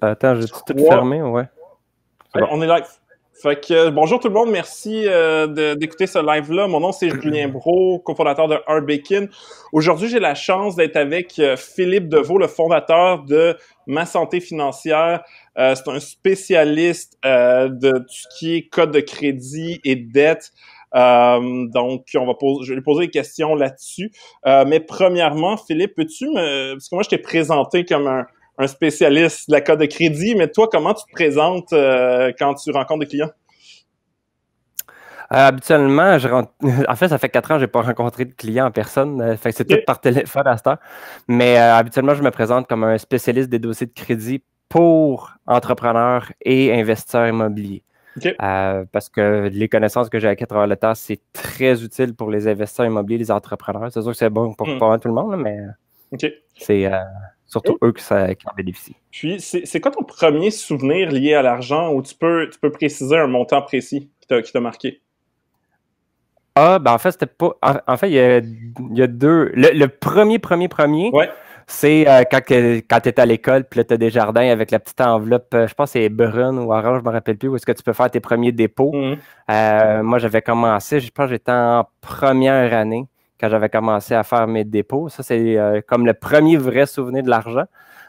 Attends, j'ai tout fermé, ouais. On est live. Fait euh, bonjour tout le monde, merci euh, d'écouter ce live-là. Mon nom c'est Julien Bro, cofondateur de Heartbacon. Aujourd'hui, j'ai la chance d'être avec euh, Philippe Deveau, le fondateur de Ma Santé Financière. c'est un spécialiste de tout ce qui est code de crédit et dette. donc, on va poser, je vais lui poser des questions là-dessus. mais premièrement, Philippe, peux-tu me... Parce que moi, je t'ai présenté comme un, un spécialiste de la carte de crédit, mais toi, comment tu te présentes euh, quand tu rencontres des clients? Euh, habituellement, je en fait, ça fait quatre ans que je n'ai pas rencontré de clients en personne. Euh, c'est tout par téléphone à ce temps, Mais habituellement, je me présente comme un spécialiste des dossiers de crédit pour entrepreneurs et investisseurs immobiliers. parce que les connaissances que j'ai acquises à travers le tas, c'est très utile pour les investisseurs immobiliers, les entrepreneurs. C'est sûr que c'est bon pour hmm. tout le monde, mais c'est Surtout eux qui, ça, bénéficient. Puis, c'est quoi ton premier souvenir lié à l'argent où tu peux, tu peux préciser un montant précis qui t'a marqué? Ah, ben en fait, c'était pas. En, fait, il y, a, deux. Le, premier, premier, premier, c'est euh, quand, tu es à l'école, puis là, tu as des jardins avec la petite enveloppe, euh, je pense que c'est brune ou orange, je me rappelle plus, où est-ce que tu peux faire tes premiers dépôts. Mhm. Euh, moi, j'avais commencé, je pense que j'étais en première année quand j'avais commencé à faire mes dépôts. Ça, c'est euh, comme le premier vrai souvenir de l'argent.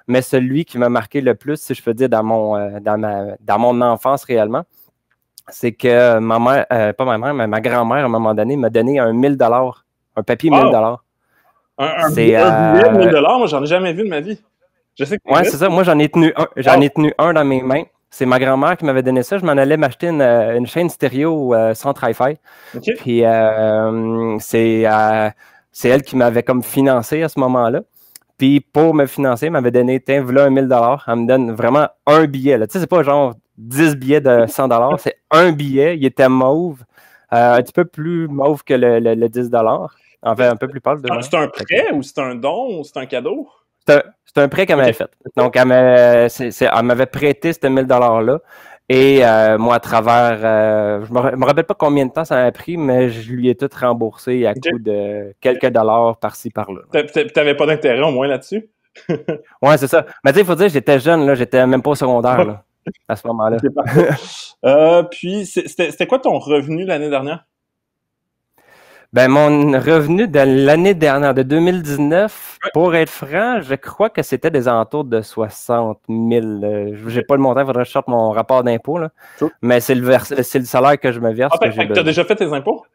Mais celui qui m'a marqué le plus, si je peux dire, dans mon, euh, dans mon enfance réellement, c'est que ma mère, euh, pas ma mère, mais ma grand-mère, à un moment donné, m'a donné un 1000 un papier 1000 Un, 1000 moi, j'en ai jamais vu de ma vie. Je c'est ça. Moi, j'en ai ai tenu un dans mes mains. C'est ma grand-mère qui m'avait donné ça. Je m'en allais m'acheter une, euh, chaîne stéréo euh, sans tri Puis euh, c'est, elle qui m'avait comme financé à ce moment-là. Puis pour me financer, elle m'avait donné, tiens, voilà un 1000 Elle me donne vraiment un billet. Là. Tu sais, c'est pas genre 10 billets de 100 c'est un billet. Il était mauve, un petit peu plus mauve que le, dollars. 10 En fait, un peu plus pâle. Ah, c'est un prêt ou c'est un don ou c'est un cadeau? C'est un, c'est un prêt qu'elle m'avait fait. Donc, elle m'avait prêté ce 1000 $-là. Et euh, moi, à travers, euh, je ne me, rappelle pas combien de temps ça m'a pris, mais je lui ai tout remboursé à de quelques dollars par-ci, par-là. Tu n'avais pas d'intérêt au moins là-dessus? ouais, c'est ça. Mais tu sais, il faut dire, j'étais jeune, là, j'étais même pas au secondaire à ce moment-là. Euh, puis, c'était quoi ton revenu l'année dernière? Ben, mon revenu de l'année dernière, de 2019, pour être franc, je crois que c'était des alentours de 60 000. Je j'ai pas le montant, il faudrait que je sorte mon rapport d'impôt. Mais c'est le, euh, le salaire que je me verse. Ah, ben, tu as déjà fait tes impôts?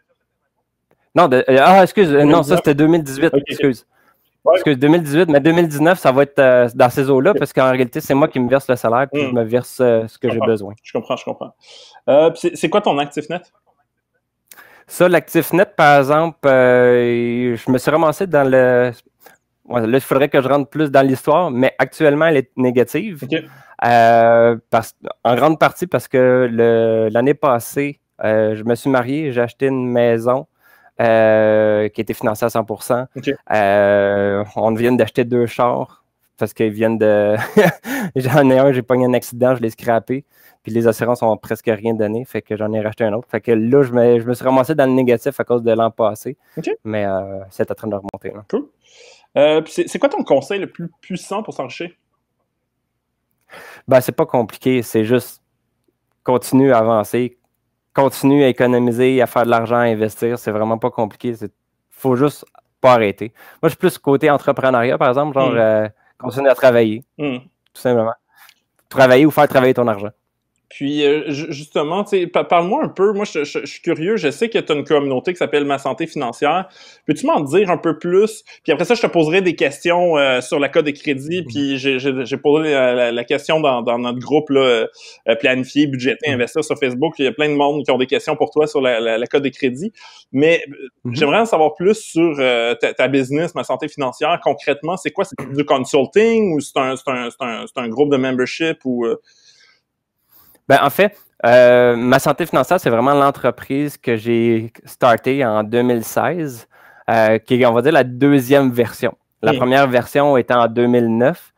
Non, euh, ah, excuse, euh, non, ça c'était 2018, excuse. que Excuse, 2018, mais 2019, ça va être dans ces eaux-là, parce qu'en réalité, c'est moi qui me verse le salaire, puis je hmm. me verse ce que j'ai besoin. Je comprends, je comprends. c'est quoi ton actif net? Ça, l'actif net, par exemple, euh, je me suis ramassé dans le. là, il faudrait que je rentre plus dans l'histoire, mais actuellement, elle est négative. Euh, parce, en grande partie parce que l'année passée, euh, je me suis marié, j'ai acheté une maison. qui était financée à 100%. on vient d'acheter deux chars parce qu'ils viennent de. j'en ai un, j'ai pogné un accident, je l'ai scrappé. Puis les assurances ont presque rien donné. Fait que j'en ai racheté un autre. Fait que là, je me, je me suis ramassé dans le négatif à cause de l'an passé. Mais euh, c'est en train de remonter. Là. Cool. Euh, c'est quoi ton conseil le plus puissant pour s'enrichir? Ben, c'est pas compliqué. C'est juste continue à avancer, continue à économiser, à faire de l'argent, à investir. C'est vraiment pas compliqué. Il faut juste pas arrêter. Moi, je suis plus côté entrepreneuriat, par exemple. Genre. Hmm. Euh, Continue à travailler. Hmm. Tout simplement. Travailler ou faire travailler ton argent. Puis euh, justement, tu parle-moi un peu, moi je, suis curieux, je sais que tu as une communauté qui s'appelle Ma Santé Financière. Peux-tu m'en dire un peu plus? Puis après ça, je te poserai des questions euh, sur la Code de crédit, mm-hmm. puis j'ai posé la, question dans, notre groupe là, euh, Planifier, Budgéter, mm-hmm. Investir sur Facebook. Il y a plein de monde qui ont des questions pour toi sur la, la, la Crédits, de crédit. Mais mm-hmm. j'aimerais en savoir plus sur ta, business, Ma Santé Financière. Concrètement, c'est quoi? C'est du consulting ou c'est un, groupe de membership ou... Ben, en fait, euh, ma santé financière, c'est vraiment l'entreprise que j'ai startée en 2016, euh, qui est, on va dire, la deuxième version. La première version était en 2009.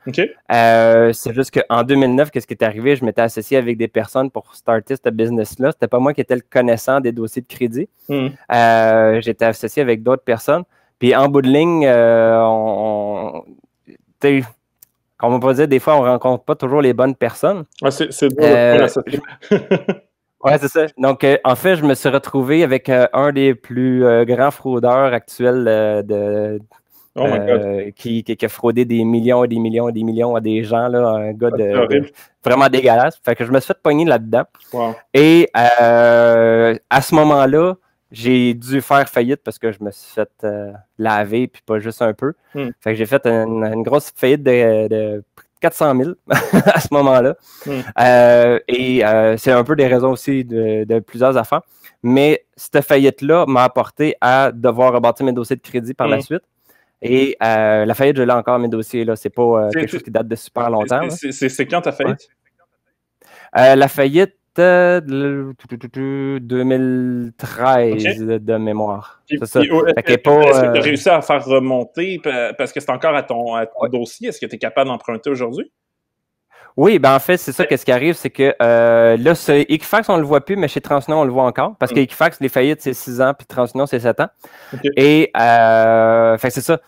Euh, c'est juste qu'en 2009, qu'est-ce qui est arrivé? Je m'étais associé avec des personnes pour starter ce business-là. C'était pas moi qui étais le connaissant des dossiers de crédit. Hmm. J'étais associé avec d'autres personnes. Puis en bout de ligne, on comme on peut dire, des fois, on ne rencontre pas toujours les bonnes personnes. Ah, c'est euh, Oui, c'est ça. Donc, euh, en fait, je me suis retrouvé avec euh, un des plus grands fraudeurs actuels de, oh Qui, a fraudé des millions et des millions et des millions à des gens, là, un gars de, vraiment dégueulasse. Fait que je me suis fait poigner là-dedans. Et à ce moment-là, j'ai dû faire faillite parce que je me suis fait euh, laver, puis pas juste un peu. Hmm. Fait que j'ai fait une, grosse faillite de, 400 000 à ce moment-là. Hmm. Euh, et euh, c'est un peu des raisons aussi de, plusieurs affaires. Mais cette faillite-là m'a apporté à devoir rebâtir mes dossiers de crédit par la hmm. suite. Et la faillite, je l'ai encore, mes dossiers, là. C'est pas quelque chose qui date de super longtemps. C'est quand ta faillite? la faillite, 2013 de mémoire. Est-ce que tu as euh, réussi à faire remonter parce que c'est encore à ton, dossier? Est-ce que tu es capable d'emprunter aujourd'hui? Oui, ben en fait, c'est ça quest ce qui arrive, c'est que euh, là, Equifax, on ne le voit plus, mais chez Transunion, on le voit encore. Parce mm. que Equifax, les faillites, c'est 6 ans, puis Transunion, c'est 7 ans. Et euh, c'est ça.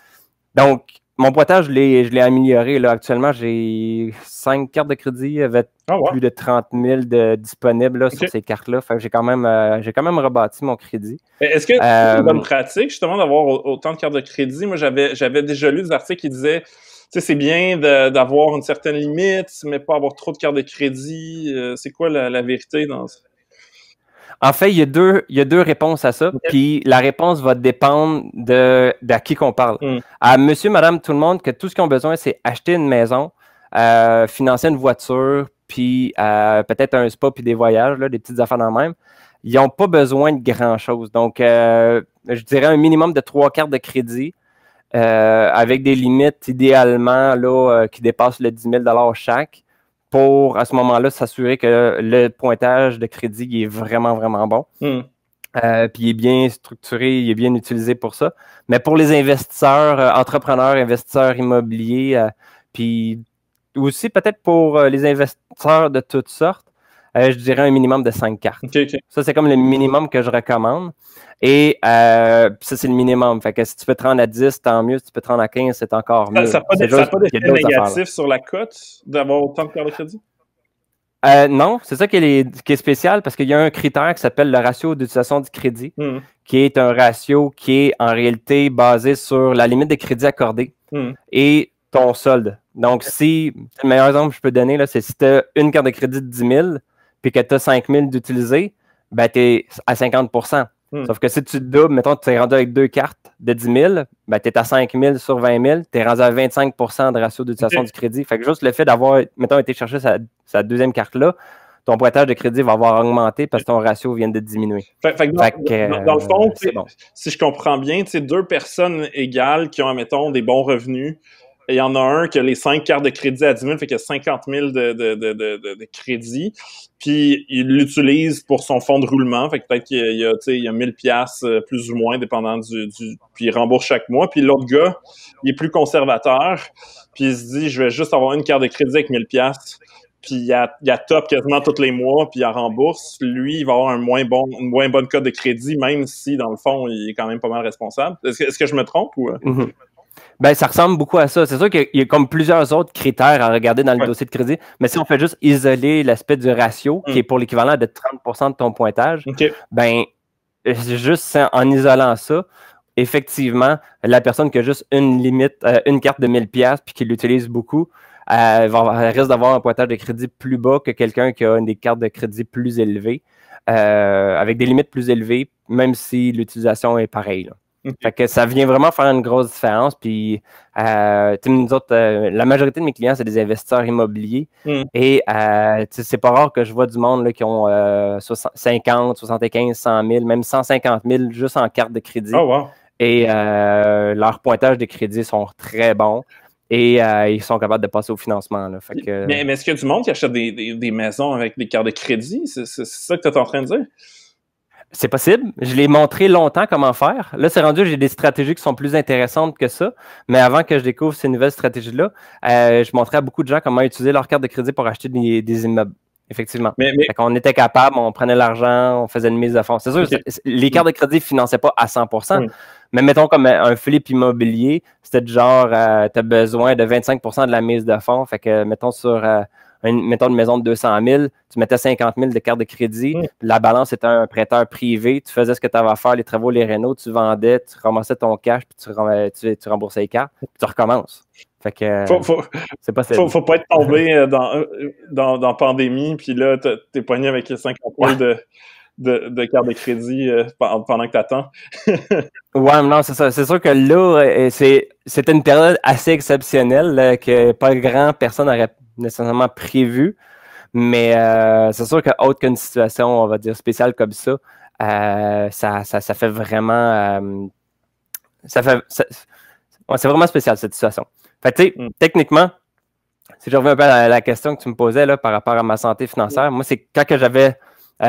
Donc, mon potage, je l'ai amélioré. Là. Actuellement, j'ai cinq cartes de crédit avec ah, plus de 30 000 de, disponibles sur ces cartes-là. J'ai quand, même, euh, quand même rebâti mon crédit. Est-ce que c'est une bonne euh, pratique, justement, d'avoir autant de cartes de crédit? Moi, j'avais déjà lu des articles qui disaient tu sais, c'est bien d'avoir une certaine limite, mais pas avoir trop de cartes de crédit. Euh, c'est quoi la, la, vérité dans ça? En fait, il y a deux, il deux réponses à ça. Puis la réponse va dépendre de, qui qu'on parle. Hmm. À monsieur, madame, tout le monde, que tout ce qu'ils ont besoin, c'est acheter une maison, euh, financer une voiture, puis euh, peut-être un spa, puis des voyages, des petites affaires dans le même. Ils n'ont pas besoin de grand-chose. Donc, euh, je dirais un minimum de trois cartes de crédit. avec des limites idéalement là, qui dépassent le 10 000 chaque pour, à ce moment-là, s'assurer que le pointage de crédit est vraiment, vraiment bon. Hmm. Euh, puis il est bien structuré, il est bien utilisé pour ça. Mais pour les investisseurs, euh, entrepreneurs, investisseurs immobiliers, euh, puis aussi peut-être pour les investisseurs de toutes sortes, euh, je dirais un minimum de 5 cartes. Ça, c'est comme le minimum que je recommande. Et euh, ça, c'est le minimum. Fait que si tu peux te à 10, tant mieux. Si tu peux te à 15, c'est encore mieux. Ça n'a pas d'effet négatif sur la cote d'avoir autant de cartes de crédit? Euh, non, c'est ça qui est, spécial parce qu'il y a un critère qui s'appelle le ratio d'utilisation du crédit, hmm. qui est un ratio qui est en réalité basé sur la limite de crédits accordés hmm. et ton solde. Donc, si le meilleur exemple que je peux donner, c'est si tu as une carte de crédit de 10 000, puis que tu as 5000 d'utiliser, ben, tu es à 50 hmm. Sauf que si tu te doubles, mettons, tu es rendu avec deux cartes de 10 000, ben, tu es à 5 000 sur 20 000, tu es rendu à 25 de ratio d'utilisation du crédit. Fait que juste le fait d'avoir, mettons, été chercher sa, deuxième carte-là, ton pointage de crédit va avoir augmenté parce que ton ratio vient de diminuer. Fait, que, dans, le fond, euh, si je comprends bien, tu deux personnes égales qui ont, mettons, des bons revenus il y en a un qui a les 5 cartes de crédit à 10 000, fait qu'il a 50 000 de, de, de, de, crédit. Puis il l'utilise pour son fonds de roulement, fait que peut-être qu'il y a, il y a 1000 pièces euh, plus ou moins, dépendant du, Puis il rembourse chaque mois. Puis l'autre gars, il est plus conservateur, puis il se dit, je vais juste avoir une carte de crédit avec 1000 pièces puis il y a, il a top quasiment tous les mois, puis il rembourse. Lui, il va avoir un moins bon, une moins bonne cote de crédit, même si, dans le fond, il est quand même pas mal responsable. Est-ce que, je me trompe ou... Euh? Mm-hmm. Ben, ça ressemble beaucoup à ça. C'est sûr qu'il y a comme plusieurs autres critères à regarder dans le dossier de crédit, mais si on fait juste isoler l'aspect du ratio, qui mm. est pour l'équivalent de 30 de ton pointage, ben, euh, juste en isolant ça, effectivement, la personne qui a juste une limite, euh, une carte de 1000 pièces puis qui l'utilise beaucoup, euh, risque d'avoir un pointage de crédit plus bas que quelqu'un qui a une des cartes de crédit plus élevées, avec des limites plus élevées, même si l'utilisation est pareille que ça vient vraiment faire une grosse différence. Puis, euh, euh, la majorité de mes clients, c'est des investisseurs immobiliers. Hmm. Et euh, c'est pas rare que je vois du monde là, qui ont 50, 75, 100 000, même 150 000 juste en carte de crédit. Oh, Et leurs pointages de crédit sont très bons. Et ils sont capables de passer au financement. mais, est-ce qu'il y a du monde qui achète des, des, des maisons avec des cartes de crédit? C'est ça que tu es en train de dire? c'est possible. Je l'ai montré longtemps comment faire. Là, c'est rendu, j'ai des stratégies qui sont plus intéressantes que ça. Mais avant que je découvre ces nouvelles stratégies-là, euh, je montrais à beaucoup de gens comment utiliser leur carte de crédit pour acheter des, immeubles. Effectivement. Mais, On était capable, on prenait l'argent, on faisait une mise de fond. C'est sûr, les cartes de crédit ne finançaient pas à 100 hmm. Mais mettons comme euh, un flip immobilier, c'était genre, euh, tu as besoin de 25 de la mise de fonds. Fait que, mettons, sur mettons une maison de 200 000, tu mettais 50 000 de cartes de crédit, la balance était un prêteur privé, tu faisais ce que tu avais à faire, les travaux, les rénaux, tu vendais, tu ramassais ton cash, puis tu, remboursais les cartes, puis tu recommences. Fait que, faut, pas être tombé euh, euh, dans, dans, pandémie, puis là, tu t'es poigné avec 50 000 de, de, de de crédit euh, pendant que t'attends. ouais, non, c'est ça. C'est sûr que là, c'est, c'était une période assez exceptionnelle que pas grand personne pu nécessairement prévu. Mais euh, c'est sûr qu'autre qu'une situation, on va dire, spéciale comme ça, euh, ça, fait vraiment. Euh, ça fait. c'est vraiment spécial cette situation. Fait tu sais, mm. techniquement, si je reviens un peu à la, question que tu me posais là, par rapport à ma santé financière, mm. moi, c'est quand que j'avais quand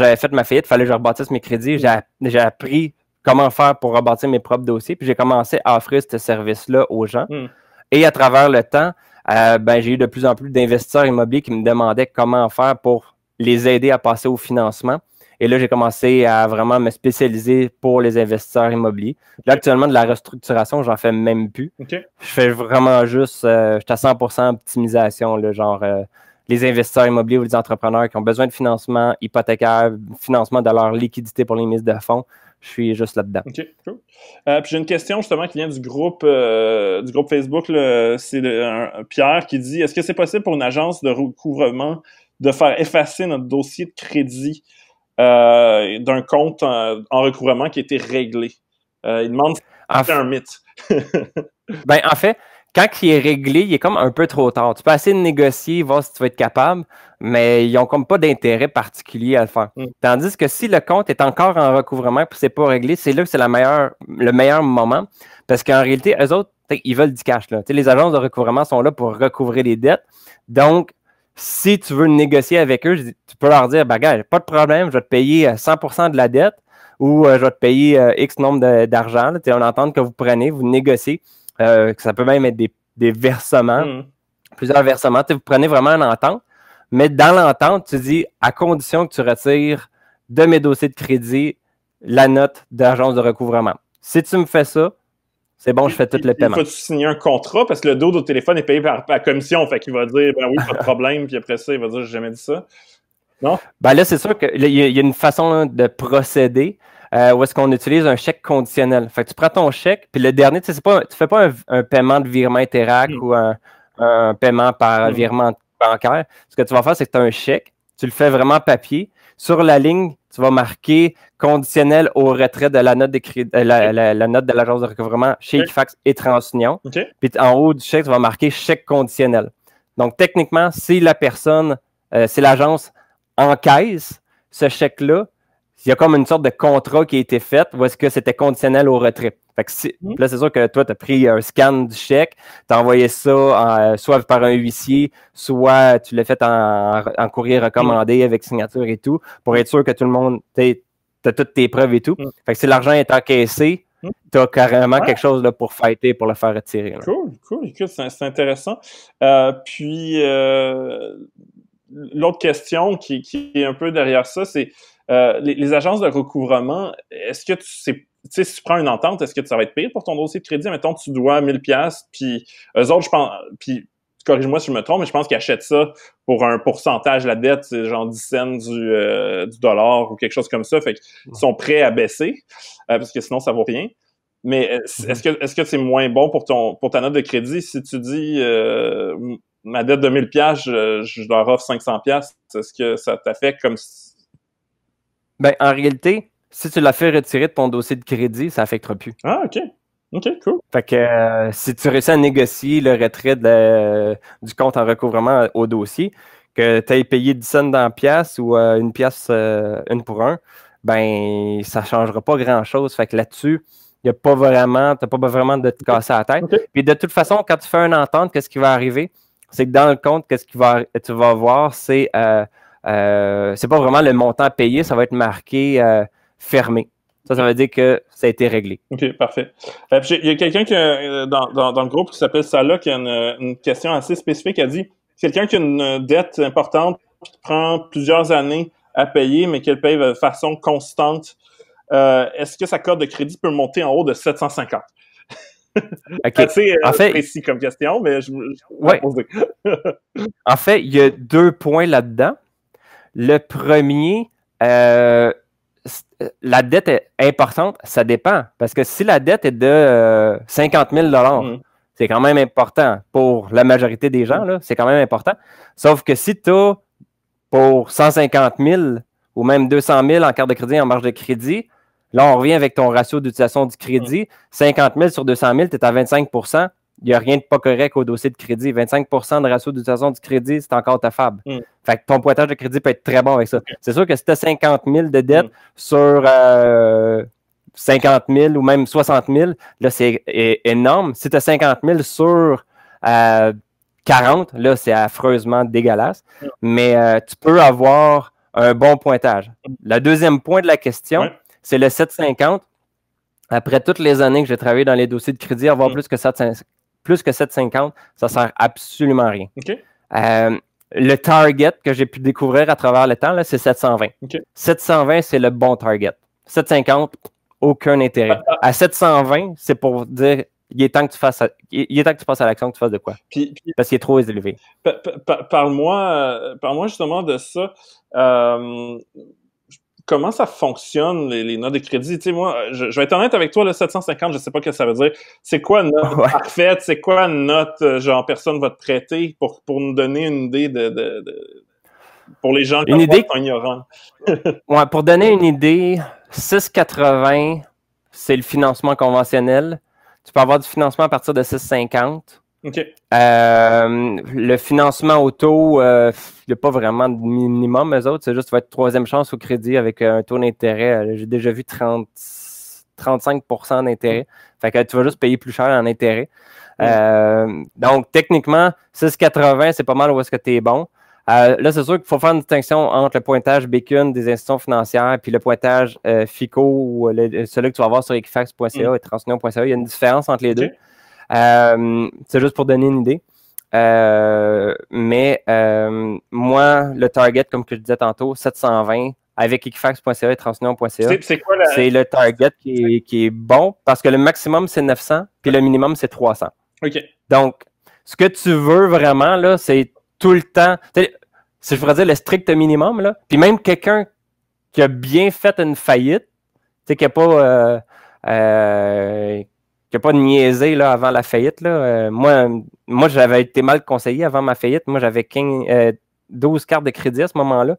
j'avais fait ma faillite, il fallait que je rebâtisse mes crédits. J'ai appris comment faire pour rebâtir mes propres dossiers, puis j'ai commencé à offrir ce service-là aux gens. Mm. Et à travers le temps, euh, ben, j'ai eu de plus en plus d'investisseurs immobiliers qui me demandaient comment faire pour les aider à passer au financement. Et là, j'ai commencé à vraiment me spécialiser pour les investisseurs immobiliers. Là, actuellement, de la restructuration, j'en fais même plus. Je fais vraiment juste, euh, je suis à 100% optimisation, là, genre euh, les investisseurs immobiliers ou les entrepreneurs qui ont besoin de financement hypothécaire, financement de leur liquidité pour les mises de fonds je suis juste là-dedans. OK, euh, puis j'ai une question justement qui vient du groupe euh, du groupe Facebook. C'est Pierre qui dit Est-ce que c'est possible pour une agence de recouvrement de faire effacer notre dossier de crédit euh, d'un compte en, recouvrement qui a été réglé? il demande si c'est un mythe. ben, en fait, quand il est réglé, il est comme un peu trop tard. Tu peux essayer de négocier, voir si tu vas être capable mais ils n'ont comme pas d'intérêt particulier à le faire. Mm. Tandis que si le compte est encore en recouvrement et c'est pas réglé, c'est là que c'est le meilleur moment. Parce qu'en réalité, eux autres, ils veulent du cash. Là. Les agences de recouvrement sont là pour recouvrer les dettes. Donc, si tu veux négocier avec eux, tu peux leur dire, bagage, ben, pas de problème, je vais te payer 100% euh, de la dette ou euh, je vais te payer euh, X nombre d'argent. On entend que vous prenez, vous négociez, que ça peut même être des, versements, mm. plusieurs versements. vous prenez vraiment une entente. Mais dans l'entente, tu dis à condition que tu retires de mes dossiers de crédit la note d'agence de recouvrement. Si tu me fais ça, c'est bon, je fais tout le paiement. Il faut signer un contrat parce que le dos de téléphone est payé par, la commission. Fait qu'il va dire, ben oui, pas de problème. puis après ça, il va dire, j'ai jamais dit ça. Non? Ben là, c'est sûr qu'il y, y, a une façon hein, de procéder euh, où est-ce qu'on utilise un chèque conditionnel. Fait que tu prends ton chèque, puis le dernier, tu ne fais pas un, paiement de virement Interac hmm. ou un, paiement par hmm. virement de bancaire, ce que tu vas faire, c'est que tu as un chèque, tu le fais vraiment papier. Sur la ligne, tu vas marquer conditionnel au retrait de la note de, euh, la, note de l'agence de recouvrement chez Equifax et TransUnion. Puis en haut du chèque, tu vas marquer chèque conditionnel. Donc, techniquement, si la personne, euh, si l'agence encaisse ce chèque-là, il y a comme une sorte de contrat qui a été fait où est-ce que c'était conditionnel au retrait. Fait que hmm? Là, c'est sûr que toi, tu as pris un scan du chèque, tu as envoyé ça euh, soit par un huissier, soit tu l'as fait en, en, courrier recommandé avec signature et tout, pour être sûr que tout le monde, tu toutes tes preuves et tout. Hmm. Fait que si l'argent est encaissé, hmm. tu as carrément quelque chose là, pour fighter, pour le faire retirer. Cool, Cool, cool, c'est intéressant. Euh, puis, euh, l'autre question qui, est un peu derrière ça, c'est les, agences de recouvrement, est-ce que tu sais tu sais, si tu prends une entente, est-ce que ça va être pire pour ton dossier de crédit? Mettons, tu dois 1000 pièces puis eux autres, je pense, puis corrige-moi si je me trompe, mais je pense qu'ils achètent ça pour un pourcentage, de la dette, c'est genre 10 cents euh, du, dollar ou quelque chose comme ça. Fait qu'ils sont prêts à baisser, euh, parce que sinon, ça vaut rien. Mais euh, mm-hmm. est-ce que est-ce que c'est moins bon pour ton pour ta note de crédit si tu dis ma dette de 1000 pièces je, leur offre 500 pièces est-ce que ça t'affecte comme si... ben en réalité si tu l'as fait retirer de ton dossier de crédit, ça n'affectera plus. Ah, OK. OK, cool. Fait que euh, si tu réussis à négocier le retrait euh, du compte en recouvrement euh, au dossier, que tu aies payé 10 cents dans pièce ou une pièce une pour un, ben ça ne changera pas grand-chose. Fait que là-dessus, il n'y a pas vraiment, pas vraiment de te casser la tête. Puis de toute façon, quand tu fais une entente, qu'est-ce qui va arriver? C'est que dans le compte, qu'est-ce qui va tu vas voir, c'est c'est pas vraiment le montant payé, ça va être marqué fermé Ça, ça veut dire que ça a été réglé. OK, parfait. Euh, il y a quelqu'un qui euh, dans, dans, le groupe qui s'appelle Salah qui a une, euh, question assez spécifique. Elle dit quelqu'un qui a une dette importante qui prend plusieurs années à payer, mais qu'elle paye de façon constante, est-ce que sa carte de crédit peut monter en haut de 750? C'est Assez fait, précis comme question, mais je, ouais. en fait, il y a deux points là-dedans. Le premier, euh, la dette est importante, ça dépend. Parce que si la dette est de 50 euh, 000 mm. c'est quand même important pour la majorité des gens, c'est quand même important. Sauf que si tu as pour 150 000 ou même 200 000 en carte de crédit, en marge de crédit, là, on revient avec ton ratio d'utilisation du crédit. 50 mm. 000 sur 200 000, tu es à 25 il n'y a rien de pas correct au dossier de crédit. 25 de ratio d'utilisation du crédit, c'est encore ta fable. Mm. Fait que ton pointage de crédit peut être très bon avec ça. C'est sûr que si tu as 50 000 de dette mm. sur 50 euh, 000 ou même 60 000, là, c'est énorme. Si tu as 50 000 sur 40, euh, là, c'est affreusement dégueulasse. Mm. Mais euh, tu peux avoir un bon pointage. Le deuxième point de la question, c'est le 750 après toutes les années que j'ai travaillé dans les dossiers de crédit, avoir plus que 750, plus que 7,50, ça sert absolument rien. Euh, le target que j'ai pu découvrir à travers le temps, c'est 720. 720, c'est le bon target. 750, aucun intérêt. À 720, c'est pour dire il est temps que tu fasses temps passes à l'action, que tu fasses de quoi. Parce qu'il est trop élevé. Parle-moi euh, justement de ça. Euh, comment ça fonctionne, les, notes de crédit? Tu sais, moi, je, vais être honnête avec toi, le 750, je ne sais pas ce que ça veut dire. C'est quoi une note parfaite? C'est quoi une note, euh, genre, personne va te prêter pour, nous donner une idée de... pour les gens qui sont ignorants. ouais, pour donner une idée, 680, c'est le financement conventionnel. Tu peux avoir du financement à partir de 650. Euh, le financement auto, euh, il n'y a pas vraiment de minimum, eux autres. C'est juste, votre troisième chance au crédit avec euh, un taux d'intérêt. J'ai déjà vu 30, 35 d'intérêt. Fait que tu vas juste payer plus cher en intérêt. donc, techniquement, 6,80, c'est pas mal où est-ce que tu es bon. là, c'est sûr qu'il faut faire une distinction entre le pointage Bacon des institutions financières puis le pointage FICO ou celui que tu vas avoir sur equifax.ca mm. et transunion.ca. Il y a une différence entre les deux. Euh, c'est juste pour donner une idée. Euh, mais euh, moi, le target, comme que je disais tantôt, 720 avec equifax.ca et transunion.ca. C'est le target qui est, bon parce que le maximum c'est 900 puis le minimum c'est 300. Donc, ce que tu veux vraiment, là, c'est tout le temps. Si je pourrais dire le strict minimum, là. Puis même quelqu'un qui a bien fait une faillite, tu sais, qui n'a pas n'ai pas niaisé là, avant la faillite. Là. Euh, moi, j'avais été mal conseillé avant ma faillite. Moi, j'avais 12 euh, cartes de crédit à ce moment-là.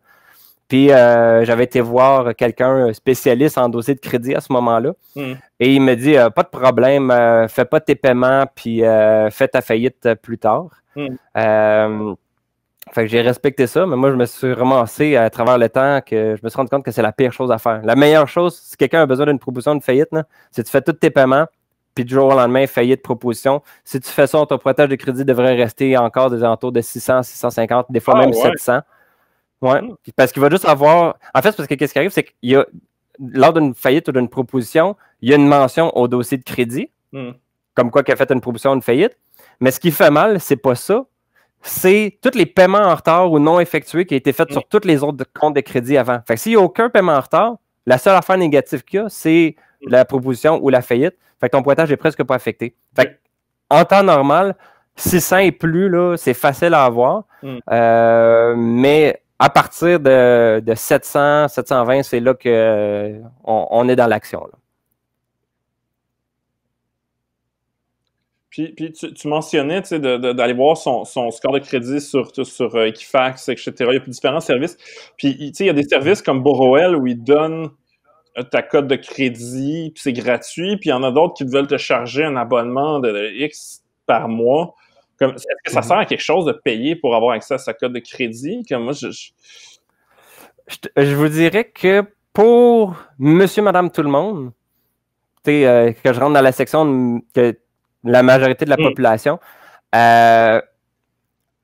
Puis euh, j'avais été voir quelqu'un spécialiste en dossier de crédit à ce moment-là. Hmm. Et il me dit Pas de problème, fais pas tes paiements, puis fais ta faillite plus tard. Hmm. Fait que j'ai respecté ça, mais moi, je me suis ramassé à travers le temps que je me suis rendu compte que c'est la pire chose à faire. La meilleure chose, si quelqu'un a besoin d'une proposition de faillite, c'est tu fais tous tes paiements, puis du jour au lendemain, faillite proposition. Si tu fais ça, ton protège de crédit devrait rester encore des alentours de 600, 650, des fois ah, même 700. Ouais. Hmm. Parce qu'il va juste avoir. En fait, parce que qu'est-ce qui arrive, c'est qu'il y a, lors d'une faillite ou d'une proposition, il y a une mention au dossier de crédit, hmm. comme quoi qu'il a fait une proposition ou une faillite. Mais ce qui fait mal, c'est pas ça. C'est tous les paiements en retard ou non effectués qui ont été faits sur hmm. tous les autres comptes de crédit avant. Fait que s'il n'y a aucun paiement en retard, la seule affaire négative qu'il y a, c'est la proposition ou la faillite. Fait ton pointage est presque pas affecté. Fait en temps normal, 600 et plus, c'est facile à avoir. Mm. Euh, mais à partir de, 700, 720, c'est là qu'on on est dans l'action. Puis, tu, mentionnais d'aller voir son, score de crédit sur, sur euh, Equifax, etc. Il y a différents services. Puis il y a des services comme Borowell où ils donnent euh, ta code de crédit, puis c'est gratuit, puis il y en a d'autres qui veulent te charger un abonnement de, X par mois. Est-ce que ça mhm. sert à quelque chose de payer pour avoir accès à sa code de crédit? Comme moi, je, vous dirais que pour monsieur, madame, tout le monde, euh, que je rentre dans la section de, que la majorité de la mm. population, euh,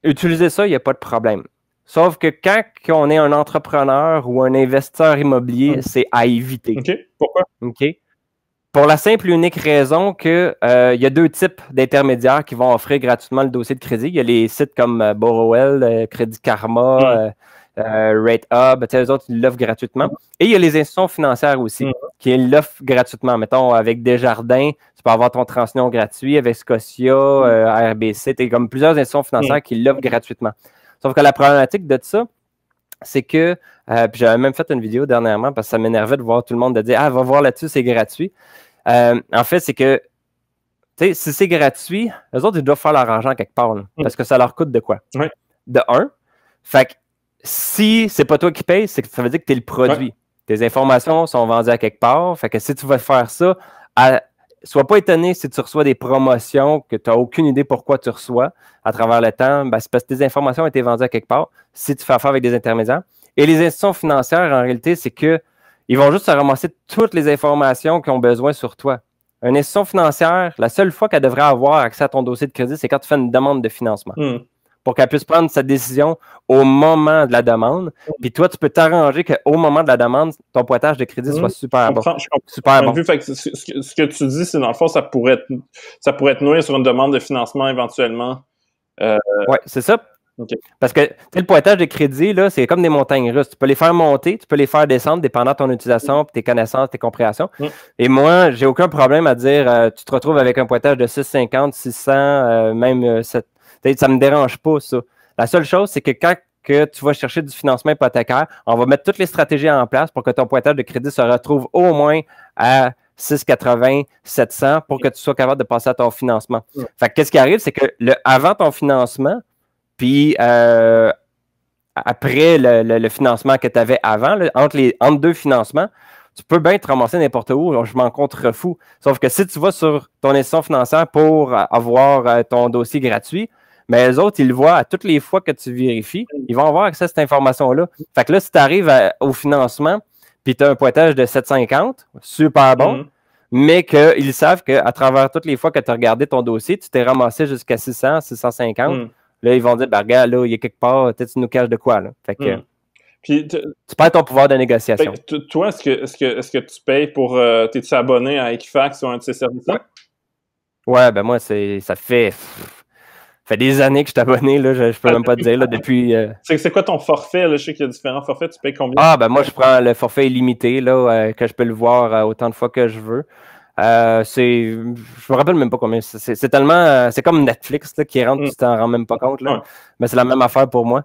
utiliser ça, il n'y a pas de problème. Sauf que quand on est un entrepreneur ou un investisseur immobilier, ah. c'est à éviter. OK. Pourquoi? Pour la simple et unique raison qu'il euh, y a deux types d'intermédiaires qui vont offrir gratuitement le dossier de crédit. Il y a les sites comme euh, Borrowell, euh, Crédit Karma, Rate mm. RateHub, les autres, ils l'offrent gratuitement. Et il y a les institutions financières aussi mm. qui l'offrent gratuitement. Mettons, avec Desjardins, tu peux avoir ton transnion gratuit, avec Scotia, mm. RBC, tu comme plusieurs institutions financières qui l'offrent gratuitement. Sauf que la problématique de ça, c'est que, euh, puis j'avais même fait une vidéo dernièrement parce que ça m'énervait de voir tout le monde de dire Ah, va voir là-dessus, c'est gratuit. Euh, en fait, c'est que, tu sais, si c'est gratuit, les autres, ils doivent faire leur argent quelque part, mm. parce que ça leur coûte de quoi De un. Fait que si c'est pas toi qui payes, ça veut dire que tu es le produit. Tes informations sont vendues à quelque part. Fait que si tu veux faire ça à, sois pas étonné si tu reçois des promotions que tu n'as aucune idée pourquoi tu reçois à travers le temps. Ben, c'est parce que tes informations ont été vendues à quelque part si tu fais affaire avec des intermédiaires. Et les institutions financières, en réalité, c'est que ils vont juste se ramasser toutes les informations qu'ils ont besoin sur toi. Une institution financière, la seule fois qu'elle devrait avoir accès à ton dossier de crédit, c'est quand tu fais une demande de financement. Hmm pour qu'elle puisse prendre sa décision au moment de la demande. Puis toi, tu peux t'arranger qu'au moment de la demande, ton pointage de crédit soit mmh. super bon. super bon. ce, que tu dis, c'est dans le fond, ça pourrait, être, ça pourrait sur une demande de financement éventuellement. Euh, oui, c'est ça. Parce que le pointage de crédit, c'est comme des montagnes russes. Tu peux les faire monter, tu peux les faire descendre dépendant de ton utilisation, mmh. tes connaissances, tes compréhensions. Mmh. Et moi, j'ai aucun problème à dire euh, tu te retrouves avec un pointage de 650, 600, euh, même 700, ça ne me dérange pas, ça. La seule chose, c'est que quand que tu vas chercher du financement hypothécaire, on va mettre toutes les stratégies en place pour que ton pointeur de crédit se retrouve au moins à 680, 700 pour que tu sois capable de passer à ton financement. Fait qu'est-ce qui arrive, c'est que le, avant ton financement, puis euh, après le, financement que tu avais avant, entre, les, entre deux financements, tu peux bien te ramasser n'importe où, je m'en fou. Sauf que si tu vas sur ton institution financière pour euh, avoir euh, ton dossier gratuit, mais les autres, ils le voient à toutes les fois que tu vérifies, ils vont avoir accès à cette information-là. Fait que là, si tu arrives au financement, puis tu as un pointage de 750, super bon, mhm. mais qu'ils savent qu'à travers toutes les fois que tu as regardé ton dossier, tu t'es ramassé jusqu'à 600, 650. Mhm. Là, ils vont dire, ben regarde, là, il y a quelque part, tu nous caches de quoi, là. Fait que, mhm. Puis tu perds ton pouvoir de négociation. toi, est-ce que, tu payes pour. Euh, T'es-tu abonné à Equifax ou un de ces services-là? Ouais. ouais. ben moi, ça fait fait des années que je suis abonné, je, ne peux même pas te dire, là, depuis... Euh, c'est quoi ton forfait, là? Je sais qu'il y a différents forfaits, tu payes combien? Ah, ben moi, je prends le forfait illimité, là, euh, que je peux le voir euh, autant de fois que je veux. Euh, c'est, je me rappelle même pas combien. C'est, tellement, c'est comme Netflix qui rentre, tu t'en rends même pas compte Mais c'est la même affaire pour moi.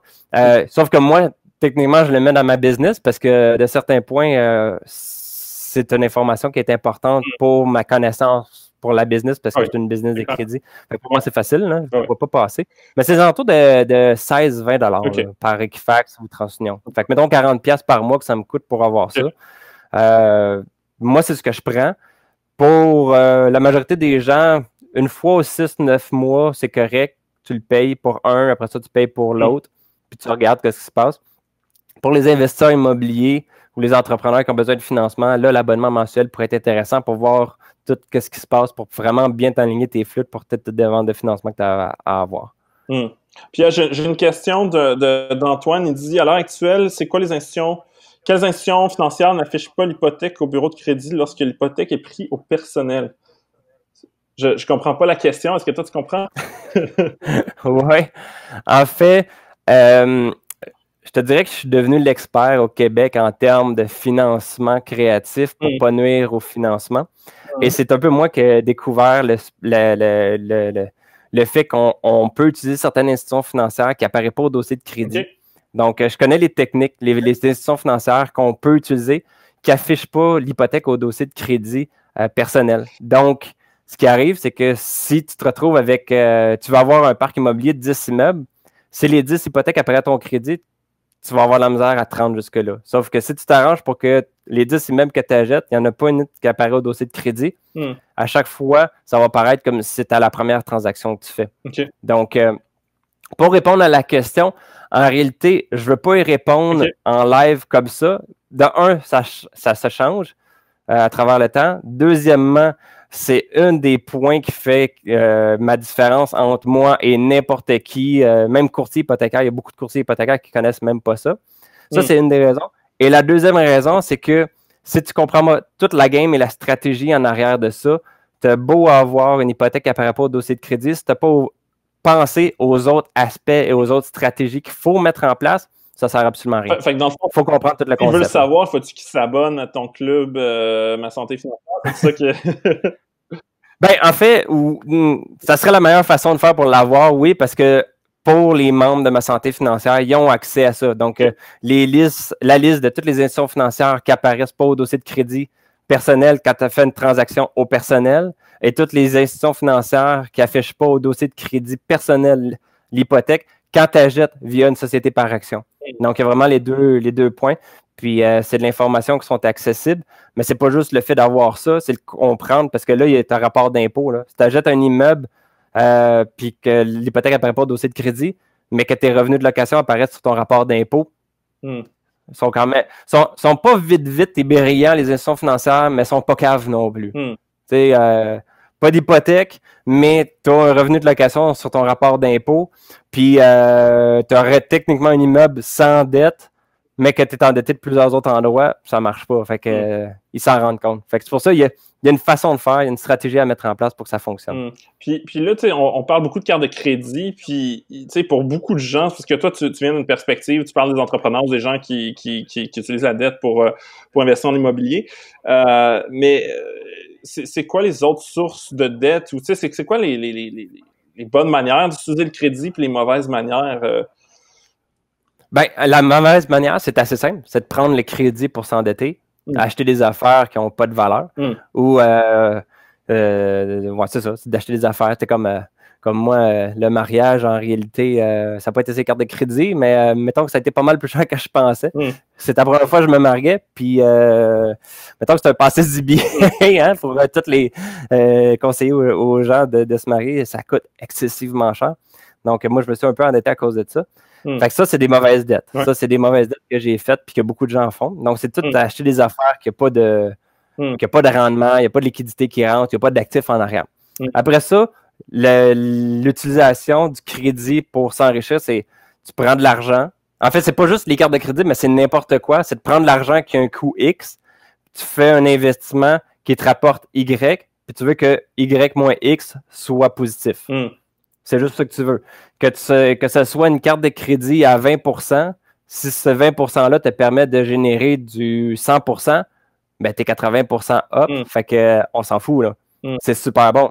sauf que moi, techniquement, je le mets dans ma business parce que de certains points, c'est une information qui est importante mm. pour ma connaissance pour la business parce que c'est une business de crédit. pour moi, c'est facile. Je ne pas passer. Mais c'est autour de, de 16-20 dollars par Equifax ou TransUnion. Fait mettons 40$ par mois que ça me coûte pour avoir ça. Euh, moi, c'est ce que je prends. Pour euh, la majorité des gens, une fois aux 6-9 mois, c'est correct. Tu le payes pour un, après ça, tu payes pour mm. l'autre, puis tu regardes ce qui se passe. Pour les investisseurs immobiliers ou les entrepreneurs qui ont besoin de financement, là, l'abonnement mensuel pourrait être intéressant pour voir tout ce qui se passe pour vraiment bien t'aligner tes flûtes pour toutes tes demandes de financement que tu as à avoir. Hmm. Puis euh, j'ai une question d'Antoine. Il dit à l'heure actuelle, c'est quoi les institutions Quelles institutions financières n'affichent pas l'hypothèque au bureau de crédit lorsque l'hypothèque est prise au personnel Je ne comprends pas la question. Est-ce que toi tu comprends Oui. En fait, euh, je te dirais que je suis devenu l'expert au Québec en termes de financement créatif pour ne mm. pas nuire au financement. Mm. Et c'est un peu moi qui ai découvert le, le, fait qu'on peut utiliser certaines institutions financières qui n'apparaissent pas au dossier de crédit. Donc, euh, je connais les techniques, les, les institutions financières qu'on peut utiliser qui n'affichent pas l'hypothèque au dossier de crédit euh, personnel. Donc, ce qui arrive, c'est que si tu te retrouves avec, euh, tu vas avoir un parc immobilier de 10 immeubles, c'est les 10 hypothèques après ton crédit, tu vas avoir la misère à 30 jusque-là. Sauf que si tu t'arranges pour que les 10 immeubles que tu achètes, il n'y en a pas une qui apparaît au dossier de crédit, hmm. à chaque fois, ça va paraître comme si c'était la première transaction que tu fais. Donc, euh, pour répondre à la question, en réalité, je ne veux pas y répondre en live comme ça. De un, ça, ça se change euh, à travers le temps. Deuxièmement, c'est un des points qui fait euh, ma différence entre moi et n'importe qui, euh, même courtier hypothécaire. Il y a beaucoup de courtiers hypothécaires qui ne connaissent même pas ça. Ça, mm. c'est une des raisons. Et la deuxième raison, c'est que si tu comprends toute la game et la stratégie en arrière de ça, tu as beau avoir une hypothèque à par rapport au dossier de crédit, si tu n'as pas pensé aux autres aspects et aux autres stratégies qu'il faut mettre en place, ça sert absolument à rien. Il faut comprendre toute la concept. tu veux le savoir, faut-tu qu'ils à ton club euh, Ma Santé Financière? ben, en fait, hmm, ça serait la meilleure façon de faire pour l'avoir, oui, parce que pour les membres de Ma Santé Financière, ils ont accès à ça. Donc, euh, les listes, la liste de toutes les institutions financières qui apparaissent pas au dossier de crédit personnel quand tu as fait une transaction au personnel et toutes les institutions financières qui affichent pas au dossier de crédit personnel l'hypothèque quand tu achètes via une société par action. Donc, il y a vraiment les deux, les deux points. Puis, euh, c'est de l'information qui sont accessibles. Mais c'est pas juste le fait d'avoir ça, c'est le comprendre, parce que là, il y a ton rapport d'impôt. Si tu achètes un immeuble, euh, puis que l'hypothèque n'apparaît pas au dossier de crédit, mais que tes revenus de location apparaissent sur ton rapport d'impôt, hmm. ils sont quand même. sont, pas vite, vite et brillants, les institutions financières, mais sont pas caves non plus. Hmm. Tu sais, euh, pas d'hypothèque, mais tu as un revenu de location sur ton rapport d'impôt, puis euh, tu aurais techniquement un immeuble sans dette, mais que tu es endetté de plusieurs autres endroits, ça marche pas. Fait que, mm. s'en rendent compte. Fait c'est pour ça, qu'il y, a, une façon de faire, il y a une stratégie à mettre en place pour que ça fonctionne. Mm. Puis, puis, là, on, parle beaucoup de cartes de crédit, puis pour beaucoup de gens, parce que toi, tu, viens d'une perspective, tu parles des entrepreneurs, des gens qui, utilisent la dette pour, euh, pour investir en immobilier, euh, mais c'est quoi les autres sources de dette ou c'est quoi les, bonnes manières d'utiliser le crédit et les mauvaises manières? Euh? Ben, la mauvaise manière, c'est assez simple, c'est de prendre le crédit pour s'endetter, mm. acheter des affaires qui n'ont pas de valeur mm. ou euh, euh, c'est ça, c'est d'acheter des affaires, c'est comme comme moi, euh, le mariage, en réalité, euh, ça peut être été ses cartes de crédit, mais euh, mettons que ça a été pas mal plus cher que je pensais. Hmm. C'est la première fois que je me mariais, puis mettons que c'est un passé bien hein, pour tous les conseillers aux, gens de, se marier. Ça coûte excessivement cher. Donc, moi, je me suis un peu endetté à cause de ça. Hmm. Fait que ça, c'est des mauvaises dettes. Ça, c'est des mauvaises dettes que j'ai faites puis que beaucoup de gens font. Donc, c'est tout d'acheter hmm. acheter des affaires qui n'ont pas, de, a pas de rendement, il n'y a pas de liquidité qui rentre, il n'y a pas d'actifs en arrière. Après ça, l'utilisation du crédit pour s'enrichir, c'est tu prends de l'argent. En fait, c'est pas juste les cartes de crédit, mais c'est n'importe quoi. C'est de prendre de l'argent qui a un coût X, tu fais un investissement qui te rapporte Y, puis tu veux que Y moins X soit positif. Hmm. C'est juste ce que tu veux. Que, ce soit une carte de crédit à 20 si ce 20 %-là te permet de générer du 100 ben, t'es 80 up. Hmm. Fait que on s'en fout, hmm. C'est super bon.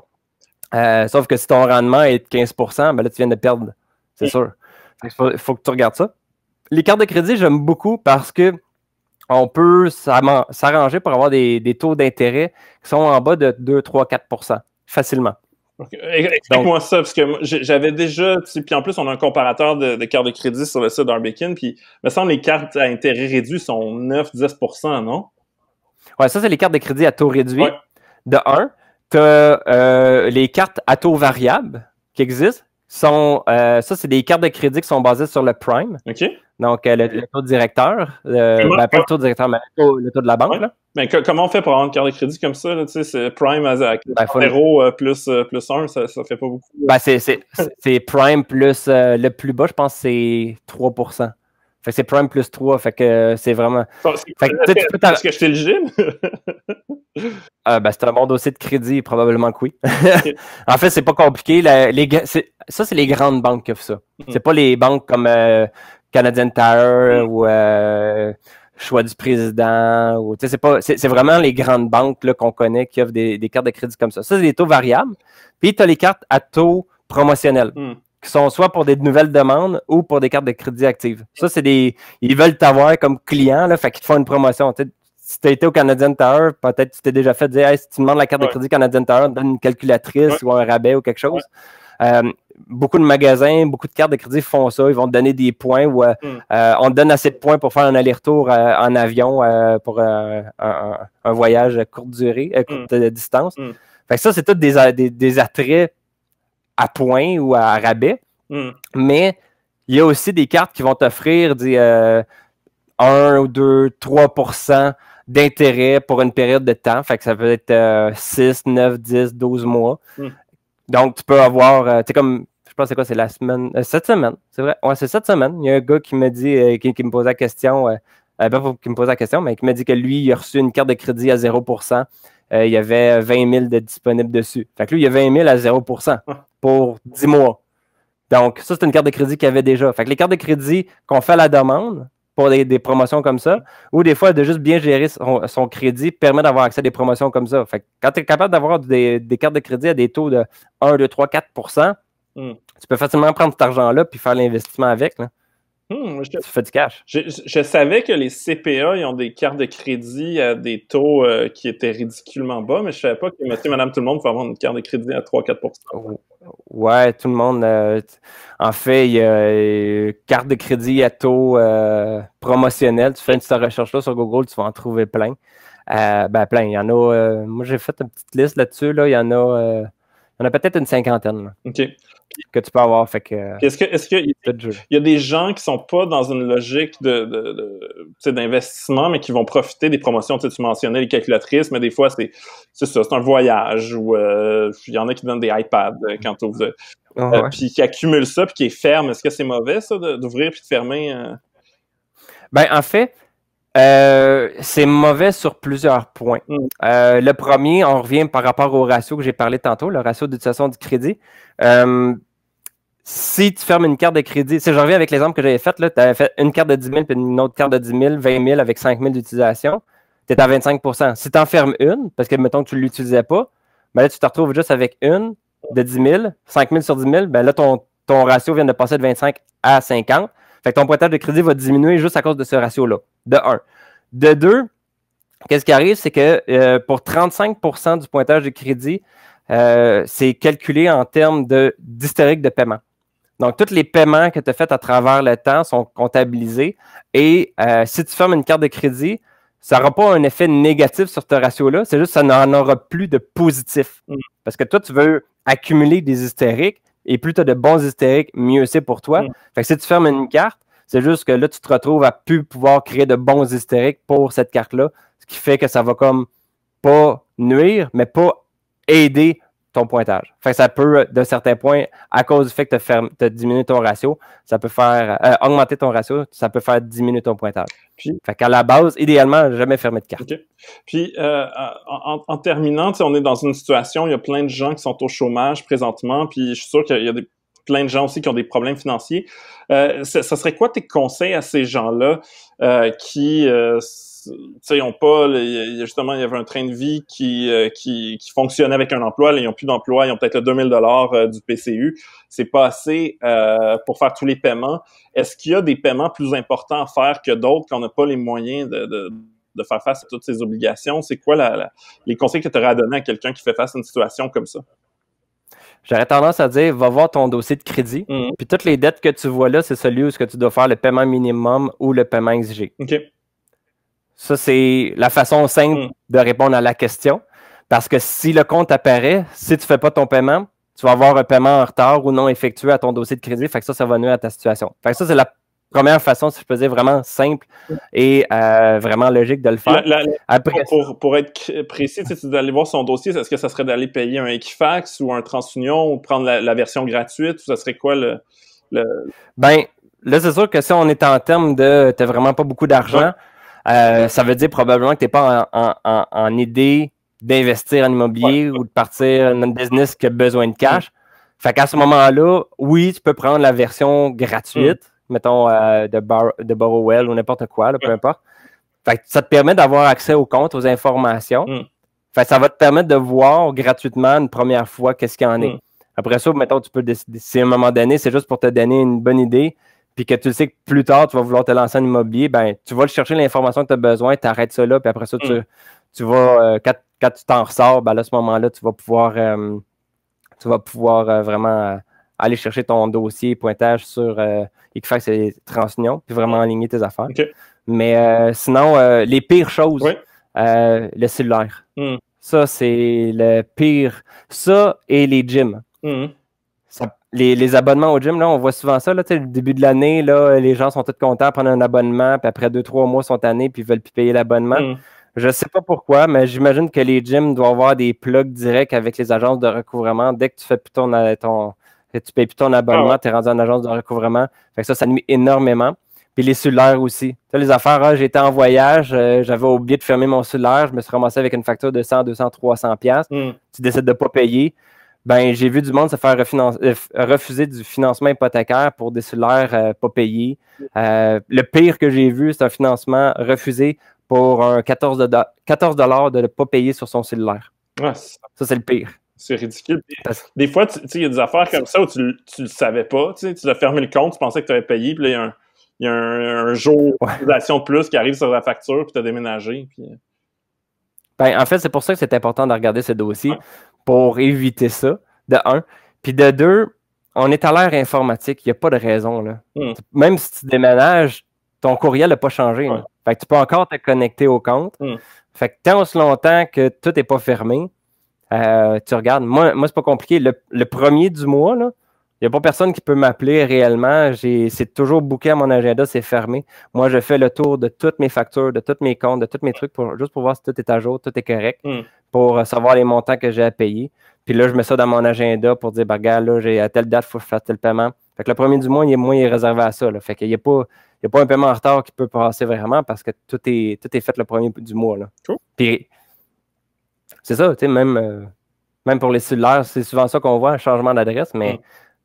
Euh, sauf que si ton rendement est de 15 ben là, tu viens de perdre. C'est sûr. Il faut, que tu regardes ça. Les cartes de crédit, j'aime beaucoup parce que on peut s'arranger pour avoir des, taux d'intérêt qui sont en bas de 2, 3, 4 facilement. Explique-moi ça, parce que j'avais déjà, puis en plus, on a un comparateur de, cartes de crédit sur le site d'Arbekin, puis il me semble les cartes à intérêt réduit sont 9-10 non? Oui, ça, c'est les cartes de crédit à taux réduit, de 1. Tu as euh, les cartes à taux variable qui existent. Sont, euh, ça, c'est des cartes de crédit qui sont basées sur le prime. OK. Donc, euh, le, taux directeur, ben, pas le taux directeur, mais le taux, de la banque. Mais ben, comment on fait pour avoir une carte de crédit comme ça? c'est prime à 0 ben, plus, plus 1, ça, ça fait pas beaucoup. Ben, c'est prime plus le plus bas, je pense, c'est 3 fait c'est Prime plus 3. Fait que euh, c'est vraiment. Est-ce que je ah, ben, c'est un bon dossier de crédit, probablement que oui. en fait, c'est pas compliqué. ça, c'est les grandes banques qui offrent ça. Hmm. C'est pas les banques comme euh, Canadian Tire hmm. ou euh, Choix du président. c'est, vraiment les grandes banques qu'on connaît qui offrent des, cartes de crédit comme ça. Ça, c'est des taux variables. Puis, tu as les cartes à taux promotionnel. Hmm qui sont soit pour des nouvelles demandes ou pour des cartes de crédit actives. Ça, c'est des. Ils veulent t'avoir comme client, là, fait qu'ils te font une promotion. sais, si tu as été au Canadian Tower, peut-être tu t'es déjà fait dire hey, si tu demandes la carte de crédit Canadian Tower, donne une calculatrice ou un rabais ou quelque chose. Euh, beaucoup de magasins, beaucoup de cartes de crédit font ça. Ils vont te donner des points ou euh, hmm. euh, on te donne assez de points pour faire un aller-retour en avion pour un, voyage à courte durée, à courte hmm. distance. Hmm. Fait que ça, c'est tout des, des, des attraits à point ou à rabais. Hmm. Mais il y a aussi des cartes qui vont t'offrir 1 euh, ou 2, 3 d'intérêt pour une période de temps. Fait que ça peut être 6, 9, 10, 12 mois. Hmm. Donc, tu peux avoir, euh, tu sais, comme, je pense, c'est quoi, c'est la semaine, 7 euh, cette semaine, c'est vrai, ouais, c'est cette semaine. Il y a un gars qui me dit, qui, me pose la question, ben, qui me pose la question, mais qui m'a dit que lui, il a reçu une carte de crédit à 0 il y avait 20 000 de disponibles dessus. Fait que lui, il y a 20 000 à 0 pour 10 mois. Donc, ça, c'est une carte de crédit qu'il y avait déjà. Fait que les cartes de crédit qu'on fait à la demande pour des, promotions comme ça, ou des fois de juste bien gérer son, crédit permet d'avoir accès à des promotions comme ça. Fait quand tu es capable d'avoir des, cartes de crédit à des taux de 1, 2, 3, 4 tu peux facilement prendre cet argent-là puis faire l'investissement avec. Là. Hmm, je, tu fais du cash. Je, savais que les CPA, ils ont des cartes de crédit à des taux euh, qui étaient ridiculement bas, mais je savais pas que madame, tout le monde peut avoir une carte de crédit à 3-4 Ouais, tout le monde. Euh, en fait, il y a euh, carte de crédit à taux promotionnel. Tu fais une petite recherche là sur Google, tu vas en trouver plein. ben, plein. Il y en a. moi, j'ai fait une petite liste là-dessus. Là. Il y en a il a peut-être une cinquantaine. Que tu peux avoir. Fait que, est-ce qu'il est y a des gens qui ne sont pas dans une logique de, d'investissement, mais qui vont profiter des promotions? tu mentionnais les calculatrices, mais des fois, c'est, ça, c'est un voyage ou euh, il y en a qui donnent des iPads euh, quand tu ah, euh, ouvres. Puis qui accumulent ça, puis qui est ferment. Est-ce que c'est mauvais, ça, d'ouvrir puis de fermer? Ben, en fait, euh, c'est mauvais sur plusieurs points. Mm. Euh, le premier, on revient par rapport au ratio que j'ai parlé tantôt, le ratio d'utilisation du crédit. Euh, si tu fermes une carte de crédit, si je reviens avec l'exemple que j'avais fait, tu avais fait une carte de 10 000 puis une autre carte de 10 000, 20 000 avec 5 000 d'utilisation, tu es à 25 Si tu en fermes une, parce que mettons tu ne l'utilisais pas, ben là, tu te retrouves juste avec une de 10 000, 5 000 sur 10 000, ben là, ton, ton ratio vient de passer de 25 à 50. Fait que ton pointage de crédit va diminuer juste à cause de ce ratio-là de un. De deux, qu'est-ce qui arrive, c'est que euh, pour 35 du pointage de crédit, euh, c'est calculé en termes d'historique de, paiement. Donc, tous les paiements que tu as faits à travers le temps sont comptabilisés. Et euh, si tu fermes une carte de crédit, ça n'aura pas un effet négatif sur ce ratio-là. C'est juste que ça n'en aura plus de positif. Mm. Parce que toi, tu veux accumuler des hystériques. Et plus tu as de bons hystériques, mieux c'est pour toi. Mm. Fait que si tu fermes une carte, c'est juste que là, tu te retrouves à plus pouvoir créer de bons hystériques pour cette carte-là, ce qui fait que ça va comme pas nuire, mais pas aider ton pointage. Fait ça peut, de certains points, à cause du fait que tu as diminué ton ratio, ça peut faire euh, augmenter ton ratio, ça peut faire diminuer ton pointage. Puis, fait qu'à la base, idéalement, jamais fermer de carte. Puis, euh, en, terminant, on est dans une situation, où il y a plein de gens qui sont au chômage présentement, puis je suis sûr qu'il y a des plein de gens aussi qui ont des problèmes financiers. Euh, ça, serait quoi tes conseils à ces gens-là euh, qui euh, ont pas justement il y avait un train de vie qui, euh, qui, fonctionnait avec un emploi ils n'ont plus d'emploi ils ont peut-être le 2000 dollars euh, du PCU c'est pas assez euh, pour faire tous les paiements est-ce qu'il y a des paiements plus importants à faire que d'autres qu'on n'a pas les moyens de, de, faire face à toutes ces obligations c'est quoi la, les conseils que tu aurais à donner à quelqu'un qui fait face à une situation comme ça j'aurais tendance à dire va voir ton dossier de crédit. Mhm. Puis toutes les dettes que tu vois là, c'est celui où ce que tu dois faire le paiement minimum ou le paiement exigé. Ok. Ça, c'est la façon simple mhm. de répondre à la question. Parce que si le compte apparaît, si tu ne fais pas ton paiement, tu vas avoir un paiement en retard ou non effectué à ton dossier de crédit. Fait que ça, ça va nuire à ta situation. Fait que ça, c'est la première façon, si je peux vraiment simple et euh, vraiment logique de le faire. pour, être précis, tu, sais, d'aller voir son dossier, est-ce que ça serait d'aller payer un Equifax ou un TransUnion ou prendre la, version gratuite ou ça serait quoi le. le... Ben, là, c'est sûr que si on est en termes de n'as vraiment pas beaucoup d'argent, euh, ça veut dire probablement que tu n'es pas en, idée d'investir en immobilier ou de partir dans un business qui a besoin de cash. Fait qu'à ce moment-là, oui, tu peux prendre la version gratuite hum mettons, euh, de, Bar ou n'importe quoi, là, peu importe. ça te permet d'avoir accès aux comptes, aux informations. Mm. ça va te permettre de voir gratuitement une première fois qu'est-ce qu'il y en a. Mm. Après ça, mettons, tu peux décider, si à un moment donné, c'est juste pour te donner une bonne idée, puis que tu sais que plus tard, tu vas vouloir te lancer en immobilier, ben, tu vas chercher l'information que tu as besoin, tu arrêtes ça là, puis après ça, tu, mm. tu vas, euh, quand, tu t'en ressors, ben, à ce moment-là, tu vas pouvoir, euh, tu vas pouvoir vraiment aller chercher ton dossier pointage sur euh, Equifax et TransUnion, puis vraiment aligner tes affaires. Mais euh, sinon, euh, les pires choses, le cellulaire. Hmm. Ça, c'est le pire. Ça et les gyms. Hmm. les, abonnements au gym, là, on voit souvent ça. Là, le début de l'année, là, les gens sont tous contents, prendre un abonnement, puis après deux, trois mois sont tannés, puis ils veulent plus payer l'abonnement. Hmm. Je ne sais pas pourquoi, mais j'imagine que les gyms doivent avoir des plugs directs avec les agences de recouvrement dès que tu fais plus ton que tu payes plus ton abonnement, ah tu es rendu une agence de recouvrement. Fait que ça, ça nuit énormément. Puis les cellulaires aussi. les affaires, hein, j'étais en voyage, euh, j'avais oublié de fermer mon cellulaire, je me suis ramassé avec une facture de 100, 200, 300 pièces. Tu décides de ne pas payer. Ben, j'ai vu du monde se faire euh, refuser du financement hypothécaire pour des cellulaires euh, pas payés. le pire que j'ai vu, c'est un financement refusé pour un 14 de, de ne pas payer sur son cellulaire. Ah, ça, c'est le pire. C'est ridicule. Des fois, tu il y a des affaires comme ça où tu ne le savais pas. Tu as fermé le compte, tu pensais que tu avais payé, puis là, il y a un, jour d'action plus qui arrive sur la facture, puis tu as déménagé. Euh. Ben, en fait, c'est pour ça que c'est important de regarder ce dossier, pour éviter ça, de un. Puis de deux, on est à l'ère informatique, il n'y a pas de raison. Là. Hmm. Même si tu déménages, ton courriel n'a pas changé. Fait que tu peux encore te connecter au compte. Hmm. Fait que tant aussi longtemps que tout n'est pas fermé, euh, tu regardes, moi, moi c'est pas compliqué. Le, premier du mois, il n'y a pas personne qui peut m'appeler réellement. C'est toujours bouqué à mon agenda, c'est fermé. Moi, je fais le tour de toutes mes factures, de tous mes comptes, de tous mes trucs, juste pour voir si tout est à jour, tout est correct, hmm. pour savoir les montants que j'ai à payer. Puis là, je mets ça dans mon agenda pour dire, bah, regarde, là, j'ai à telle date, il faut que je tel paiement. Fait que le premier du mois, il est, moins réservé à ça. Fait qu'il n'y a, pas, un paiement en retard qui peut passer vraiment parce que tout est, tout est fait le premier du mois. Là. Puis c'est ça, même, euh, même pour les cellulaires, c'est souvent ça qu'on voit, un changement d'adresse, mais mm.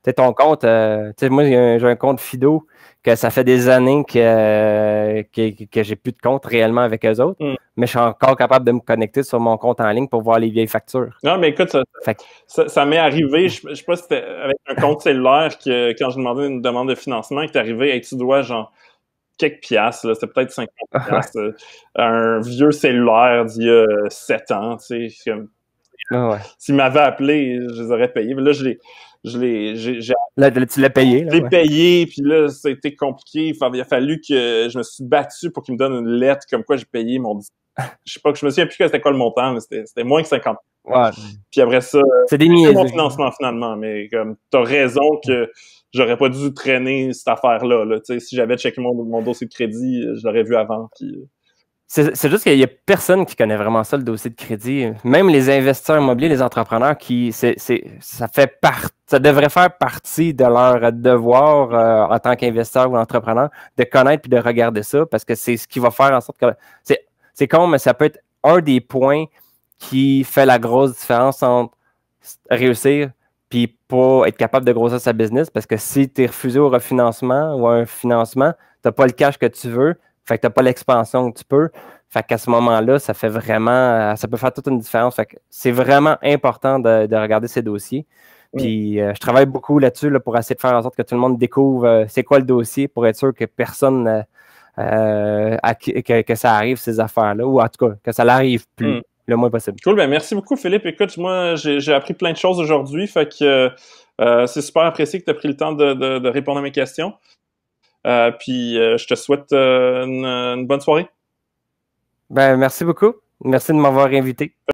tu ton compte, euh, moi, j'ai un compte Fido que ça fait des années que, que, j'ai plus de compte réellement avec eux autres, mm. mais je suis encore capable de me connecter sur mon compte en ligne pour voir les vieilles factures. Non, mais écoute, ça, m'est arrivé, je, ne sais pas si c'était avec un compte cellulaire que quand j'ai demandé une demande de financement, qui est arrivé, et tu dois genre quelques piastres, c'était peut-être 50 ah, piastres. Euh, un vieux cellulaire d'il y a 7 ans, tu sais. Ah, ouais. appelé, je les aurais payés. Mais là, je l'ai. Je l'ai, j'ai, tu l'as payé. payé, puis là, c'était compliqué. il a fallu que je me suis battu pour qu'il me donne une lettre comme quoi j'ai payé mon. je sais pas, je me souviens plus que c'était quoi le montant, mais c'était moins que 50 puis après ça, euh, c'est mon financement finalement, mais comme t'as raison que j'aurais pas dû traîner cette affaire-là. Si j'avais checké mon, mon, dossier de crédit, je l'aurais vu avant. Euh. C'est juste qu'il n'y a personne qui connaît vraiment ça, le dossier de crédit. Même les investisseurs immobiliers, les entrepreneurs, qui ça fait part, ça devrait faire partie de leur devoir euh, en tant qu'investisseur ou entrepreneur de connaître et de regarder ça parce que c'est ce qui va faire en sorte que c'est con, mais ça peut être un des points qui fait la grosse différence entre réussir puis pas être capable de grossir sa business parce que si tu es refusé au refinancement ou à un financement, tu pas le cash que tu veux, fait que tu n'as pas l'expansion que tu peux. Fait qu'à ce moment-là, ça fait vraiment, euh, ça peut faire toute une différence. Fait que c'est vraiment important de, regarder ces dossiers. Mm. Puis euh, je travaille beaucoup là-dessus pour essayer de faire en sorte que tout le monde découvre euh, c'est quoi le dossier pour être sûr que personne, que, ça arrive ces affaires-là, ou en tout cas que ça n'arrive plus. Mm le moins possible. Cool, ben, merci beaucoup Philippe. Écoute, moi j'ai appris plein de choses aujourd'hui, fait que euh, c'est super apprécié que tu as pris le temps de, répondre à mes questions. Euh, puis euh, je te souhaite une, une bonne soirée. Ben merci beaucoup. Merci de m'avoir invité.